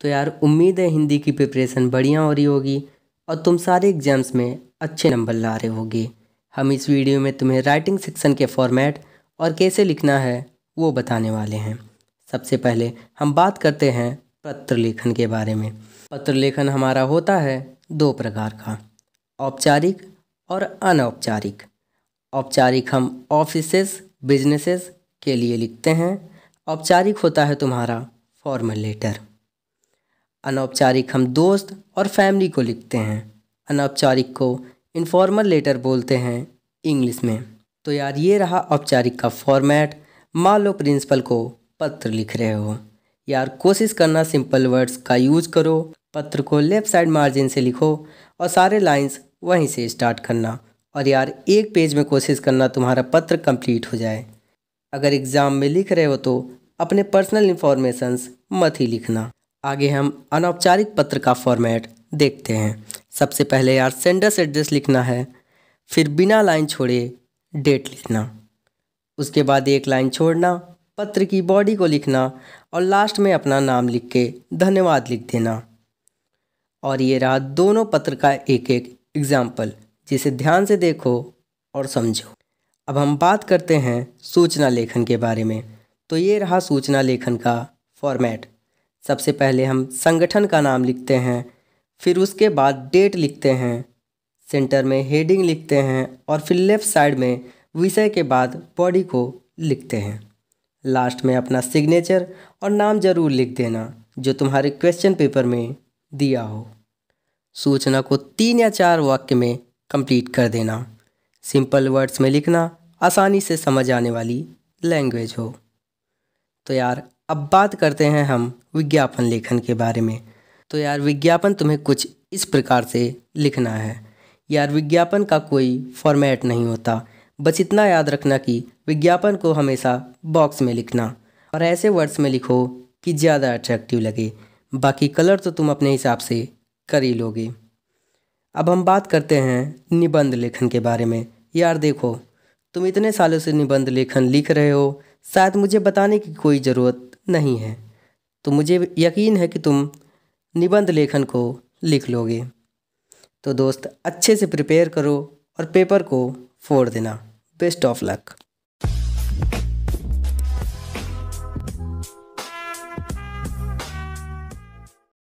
तो यार उम्मीद है हिंदी की प्रिपरेशन बढ़िया हो रही होगी और तुम सारे एग्ज़ाम्स में अच्छे नंबर ला रहे होगे हम इस वीडियो में तुम्हें राइटिंग सेक्शन के फॉर्मेट और कैसे लिखना है वो बताने वाले हैं सबसे पहले हम बात करते हैं पत्र लेखन के बारे में पत्र लेखन हमारा होता है दो प्रकार का औपचारिक और अनौपचारिक औपचारिक हम ऑफिसेस बिजनेसेस के लिए लिखते हैं औपचारिक होता है तुम्हारा फॉर्मल लेटर अनौपचारिक हम दोस्त और फैमिली को लिखते हैं अनौपचारिक को इनफॉर्मल लेटर बोलते हैं इंग्लिश में तो यार ये रहा औपचारिक का फॉर्मेट मान लो प्रिंसिपल को पत्र लिख रहे हो यार कोशिश करना सिंपल वर्ड्स का यूज करो पत्र को लेफ़्ट साइड मार्जिन से लिखो और सारे लाइंस वहीं से स्टार्ट करना और यार एक पेज में कोशिश करना तुम्हारा पत्र कंप्लीट हो जाए अगर एग्ज़ाम में लिख रहे हो तो अपने पर्सनल इन्फॉर्मेशंस मत ही लिखना आगे हम अनौपचारिक पत्र का फॉर्मेट देखते हैं सबसे पहले यार सेंडर्स एड्रेस लिखना है फिर बिना लाइन छोड़े डेट लिखना उसके बाद एक लाइन छोड़ना पत्र की बॉडी को लिखना और लास्ट में अपना नाम लिख के धन्यवाद लिख देना और ये रहा दोनों पत्र का एक एक एग्जाम्पल जिसे ध्यान से देखो और समझो अब हम बात करते हैं सूचना लेखन के बारे में तो ये रहा सूचना लेखन का फॉर्मेट सबसे पहले हम संगठन का नाम लिखते हैं फिर उसके बाद डेट लिखते हैं सेंटर में हेडिंग लिखते हैं और फिर लेफ्ट साइड में विषय के बाद बॉडी को लिखते हैं लास्ट में अपना सिग्नेचर और नाम जरूर लिख देना जो तुम्हारे क्वेश्चन पेपर में दिया हो सूचना को तीन या चार वाक्य में कंप्लीट कर देना सिंपल वर्ड्स में लिखना आसानी से समझ आने वाली लैंग्वेज हो तो यार अब बात करते हैं हम विज्ञापन लेखन के बारे में तो यार विज्ञापन तुम्हें कुछ इस प्रकार से लिखना है यार विज्ञापन का कोई फॉर्मेट नहीं होता बस इतना याद रखना कि विज्ञापन को हमेशा बॉक्स में लिखना और ऐसे वर्ड्स में लिखो कि ज़्यादा अट्रैक्टिव लगे बाकी कलर तो तुम अपने हिसाब से कर ही लोगे अब हम बात करते हैं निबंध लेखन के बारे में यार देखो तुम इतने सालों से निबंध लेखन लिख रहे हो शायद मुझे बताने की कोई ज़रूरत नहीं है तो मुझे यकीन है कि तुम निबंध लेखन को लिख लोगे तो दोस्त अच्छे से प्रिपेयर करो और पेपर को फोड़ देना बेस्ट ऑफ लक